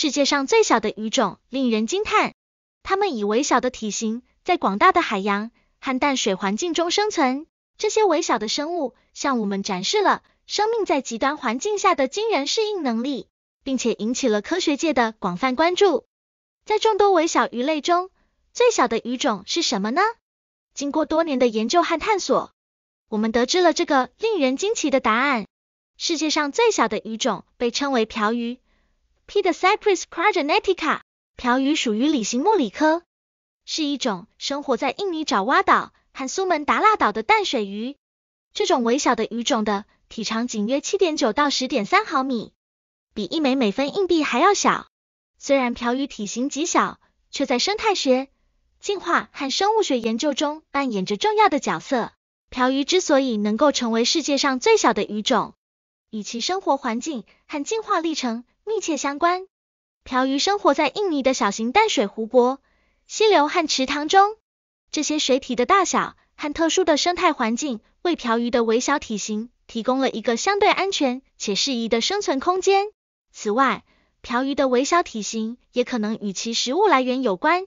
世界上最小的鱼种令人惊叹，它们以微小的体型在广大的海洋和淡水环境中生存。这些微小的生物向我们展示了生命在极端环境下的惊人适应能力，并且引起了科学界的广泛关注。在众多微小鱼类中，最小的鱼种是什么呢？经过多年的研究和探索，我们得知了这个令人惊奇的答案：世界上最小的鱼种被称为瓢鱼。P 的 Cypres c r a g e n e t i c a 朴鱼属于鲤形目鲤科，是一种生活在印尼爪哇岛和苏门达腊岛的淡水鱼。这种微小的鱼种的体长仅约7.9到10.3毫米，比一枚美分硬币还要小。虽然瓢鱼体型极小，却在生态学、进化和生物学研究中扮演着重要的角色。瓢鱼之所以能够成为世界上最小的鱼种，与其生活环境和进化历程。密切相关。漂鱼生活在印尼的小型淡水湖泊、溪流和池塘中，这些水体的大小和特殊的生态环境为漂鱼的微小体型提供了一个相对安全且适宜的生存空间。此外，漂鱼的微小体型也可能与其食物来源有关，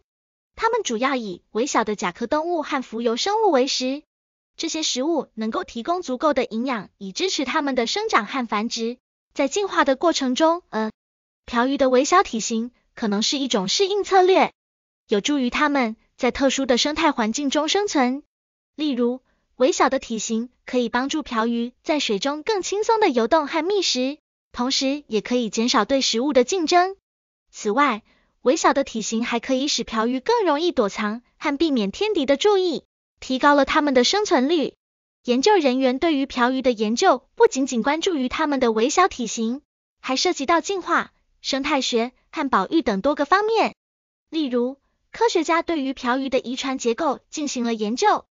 它们主要以微小的甲壳动物和浮游生物为食，这些食物能够提供足够的营养以支持它们的生长和繁殖。在进化的过程中，呃，瓢鱼的微小体型可能是一种适应策略，有助于它们在特殊的生态环境中生存。例如，微小的体型可以帮助瓢鱼在水中更轻松的游动和觅食，同时也可以减少对食物的竞争。此外，微小的体型还可以使瓢鱼更容易躲藏和避免天敌的注意，提高了它们的生存率。研究人员对于瓢鱼的研究不仅仅关注于它们的微小体型，还涉及到进化、生态学和保育等多个方面。例如，科学家对于瓢鱼的遗传结构进行了研究，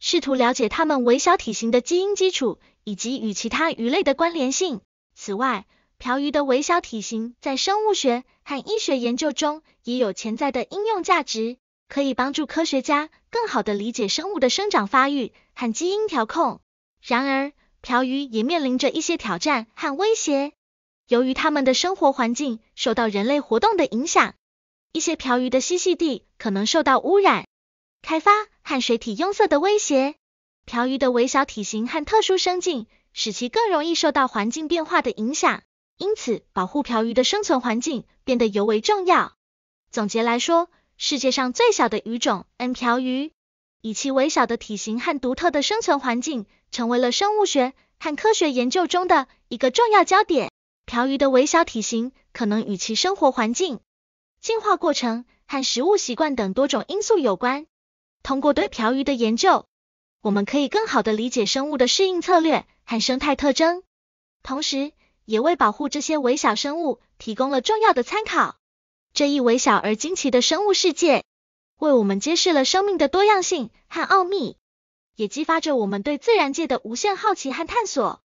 试图了解它们微小体型的基因基础以及与其他鱼类的关联性。此外，瓢鱼的微小体型在生物学和医学研究中也有潜在的应用价值。可以帮助科学家更好的理解生物的生长发育和基因调控。然而，漂鱼也面临着一些挑战和威胁。由于它们的生活环境受到人类活动的影响，一些漂鱼的栖息地可能受到污染、开发和水体拥塞的威胁。漂鱼的微小体型和特殊生境，使其更容易受到环境变化的影响。因此，保护漂鱼的生存环境变得尤为重要。总结来说。世界上最小的鱼种 ——n 条鱼，以其微小的体型和独特的生存环境，成为了生物学和科学研究中的一个重要焦点。条鱼的微小体型可能与其生活环境、进化过程和食物习惯等多种因素有关。通过对条鱼的研究，我们可以更好地理解生物的适应策略和生态特征，同时也为保护这些微小生物提供了重要的参考。这一微小而惊奇的生物世界，为我们揭示了生命的多样性和奥秘，也激发着我们对自然界的无限好奇和探索。